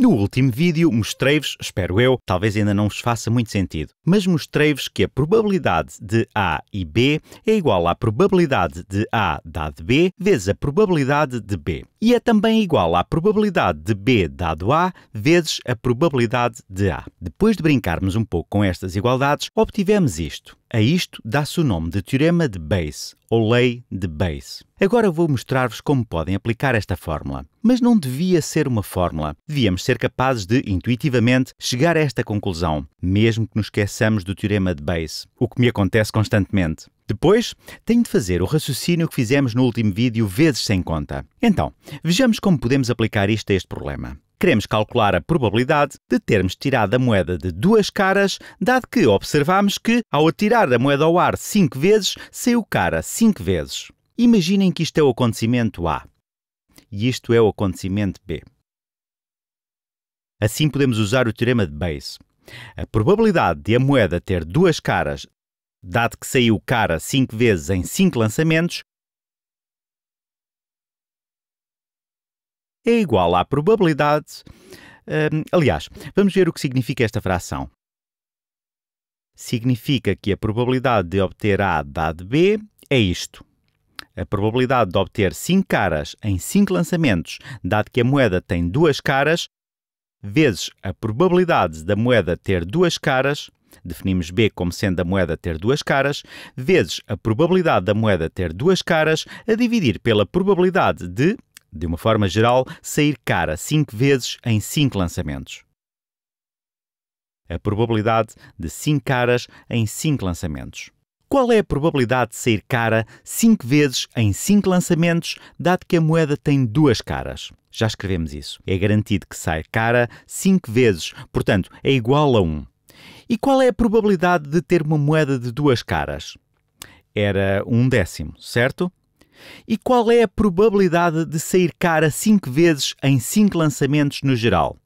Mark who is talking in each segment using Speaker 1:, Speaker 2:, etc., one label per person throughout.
Speaker 1: No último vídeo mostrei-vos, espero eu, talvez ainda não vos faça muito sentido, mas mostrei-vos que a probabilidade de A e B é igual à probabilidade de A dado B vezes a probabilidade de B. E é também igual à probabilidade de B dado A vezes a probabilidade de A. Depois de brincarmos um pouco com estas igualdades, obtivemos isto. A isto dá-se o nome de Teorema de Bayes, ou Lei de Bayes. Agora vou mostrar-vos como podem aplicar esta fórmula. Mas não devia ser uma fórmula. Devíamos ser capazes de, intuitivamente, chegar a esta conclusão, mesmo que nos esqueçamos do Teorema de Bayes, o que me acontece constantemente. Depois, tenho de fazer o raciocínio que fizemos no último vídeo vezes sem conta. Então, vejamos como podemos aplicar isto a este problema queremos calcular a probabilidade de termos tirado a moeda de duas caras, dado que observamos que, ao atirar a moeda ao ar cinco vezes, saiu cara cinco vezes. Imaginem que isto é o acontecimento A e isto é o acontecimento B. Assim podemos usar o teorema de Bayes. A probabilidade de a moeda ter duas caras, dado que saiu cara cinco vezes em cinco lançamentos, é igual à probabilidade. Hum, aliás, vamos ver o que significa esta fração. Significa que a probabilidade de obter A dado B é isto. A probabilidade de obter 5 caras em 5 lançamentos, dado que a moeda tem duas caras, vezes a probabilidade da moeda ter duas caras, definimos B como sendo a moeda ter duas caras, vezes a probabilidade da moeda ter duas caras, a dividir pela probabilidade de de uma forma geral, sair cara cinco vezes em cinco lançamentos. A probabilidade de cinco caras em cinco lançamentos. Qual é a probabilidade de sair cara 5 vezes em 5 lançamentos, dado que a moeda tem duas caras? Já escrevemos isso. É garantido que sai cara 5 vezes, portanto, é igual a 1. Um. E qual é a probabilidade de ter uma moeda de duas caras? Era um décimo, certo? E qual é a probabilidade de sair cara 5 vezes em 5 lançamentos no geral?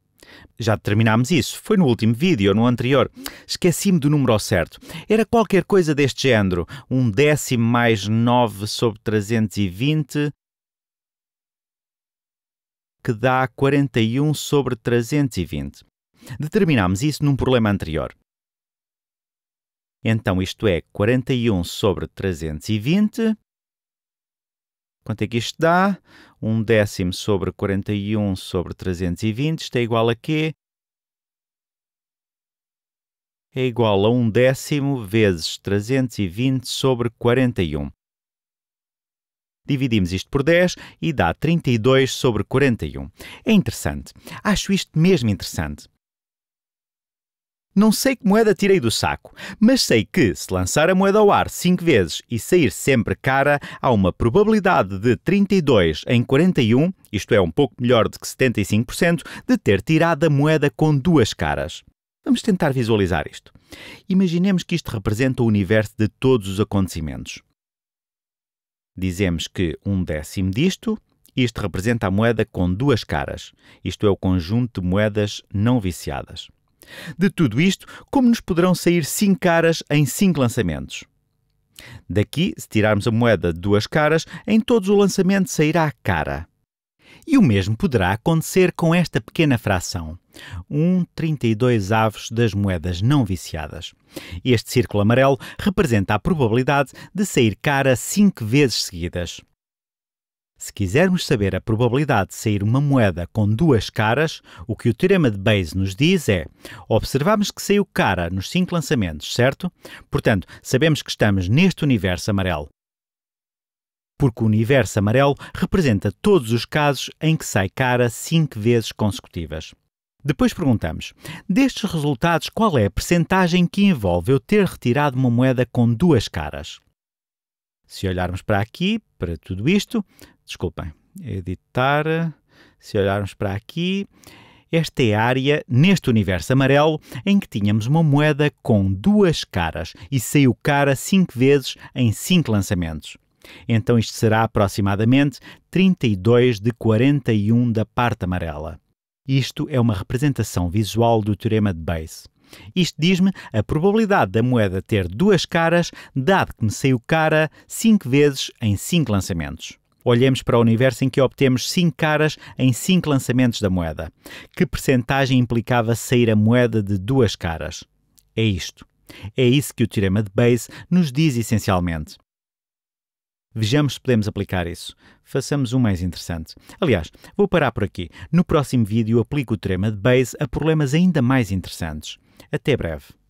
Speaker 1: Já determinámos isso, foi no último vídeo no anterior. Esqueci-me do número ao certo. Era qualquer coisa deste género. Um décimo mais 9 sobre 320 que dá 41 sobre 320. Determinámos isso num problema anterior. Então isto é 41 sobre 320 Quanto é que isto dá? 1 um décimo sobre 41 sobre 320 está é igual a quê? É igual a 1 um décimo vezes 320 sobre 41. Dividimos isto por 10 e dá 32 sobre 41. É interessante. Acho isto mesmo interessante. Não sei que moeda tirei do saco, mas sei que, se lançar a moeda ao ar 5 vezes e sair sempre cara, há uma probabilidade de 32 em 41, isto é um pouco melhor do que 75%, de ter tirado a moeda com duas caras. Vamos tentar visualizar isto. Imaginemos que isto representa o universo de todos os acontecimentos. Dizemos que um décimo disto, isto representa a moeda com duas caras, isto é o conjunto de moedas não viciadas. De tudo isto, como nos poderão sair 5 caras em 5 lançamentos? Daqui, se tirarmos a moeda de duas caras, em todos o lançamento sairá cara. E o mesmo poderá acontecer com esta pequena fração, 1,32 um avos das moedas não viciadas. Este círculo amarelo representa a probabilidade de sair cara 5 vezes seguidas. Se quisermos saber a probabilidade de sair uma moeda com duas caras, o que o teorema de Bayes nos diz é: observamos que saiu cara nos cinco lançamentos, certo? Portanto, sabemos que estamos neste universo amarelo. Porque o universo amarelo representa todos os casos em que sai cara cinco vezes consecutivas. Depois perguntamos: destes resultados, qual é a percentagem que envolve eu ter retirado uma moeda com duas caras? Se olharmos para aqui, para tudo isto, Desculpem. Editar. Se olharmos para aqui, esta é a área neste universo amarelo em que tínhamos uma moeda com duas caras e saiu cara cinco vezes em cinco lançamentos. Então isto será aproximadamente 32 de 41 da parte amarela. Isto é uma representação visual do teorema de Bayes. Isto diz-me a probabilidade da moeda ter duas caras, dado que me saiu cara cinco vezes em cinco lançamentos. Olhemos para o universo em que obtemos 5 caras em 5 lançamentos da moeda. Que percentagem implicava sair a moeda de duas caras? É isto. É isso que o teorema de Bayes nos diz essencialmente. Vejamos se podemos aplicar isso. Façamos um mais interessante. Aliás, vou parar por aqui. No próximo vídeo aplico o teorema de Bayes a problemas ainda mais interessantes. Até breve.